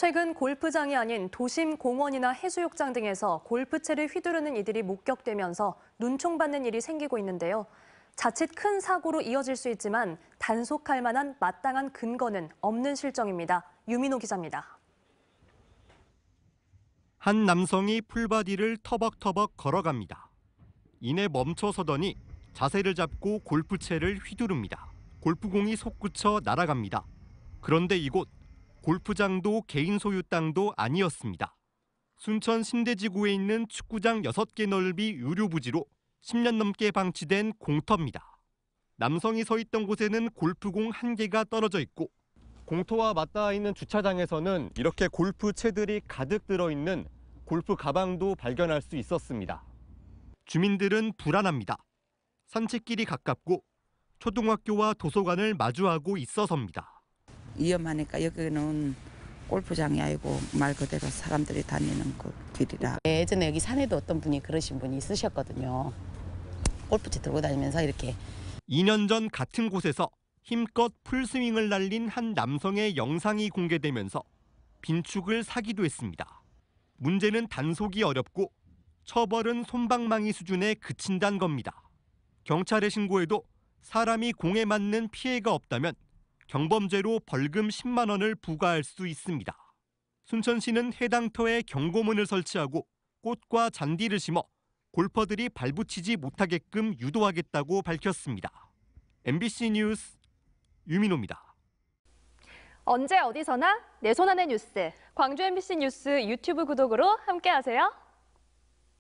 최근 골프장이 아닌 도심 공원이나 해수욕장 등에서 골프채를 휘두르는 이들이 목격되면서 눈총받는 일이 생기고 있는데요. 자칫 큰 사고로 이어질 수 있지만 단속할 만한 마땅한 근거는 없는 실정입니다. 유민호 기자입니다. 한 남성이 풀바디를 터벅터벅 걸어갑니다. 이내 멈춰서더니 자세를 잡고 골프채를 휘두릅니다. 골프공이 솟구쳐 날아갑니다. 그런데 이곳 골프장도 개인 소유 땅도 아니었습니다. 순천 신대지구에 있는 축구장 6개 넓이 유료 부지로 10년 넘게 방치된 공터입니다. 남성이 서 있던 곳에는 골프공 한 개가 떨어져 있고 공터와 맞닿아 있는 주차장에서는 이렇게 골프 채들이 가득 들어 있는 골프 가방도 발견할 수 있었습니다. 주민들은 불안합니다. 산책길이 가깝고 초등학교와 도서관을 마주하고 있어서입니다. 위험하니까 여기는 골프장이 아니고 말 그대로 사람들이 다니는 그 길이라. 네, 예전에 여기 산에도 어떤 분이 그러신 분이 있으셨거든요. 골프채 들고 다니면서 이렇게. 2년 전 같은 곳에서 힘껏 풀스윙을 날린 한 남성의 영상이 공개되면서 빈축을 사기도 했습니다. 문제는 단속이 어렵고 처벌은 솜방망이 수준에 그친단 겁니다. 경찰에 신고해도 사람이 공에 맞는 피해가 없다면 경범죄로 벌금 10만 원을 부과할 수 있습니다. 순천시는 해당 터에 경고문을 설치하고 꽃과 잔디를 심어 골퍼들이 발붙이지 못하게끔 유도하겠다고 밝혔습니다. MBC 뉴스 유민호입니다. 언제 어디서나 내 손안의 뉴스. 광주 MBC 뉴스 유튜브 구독으로 함께하세요.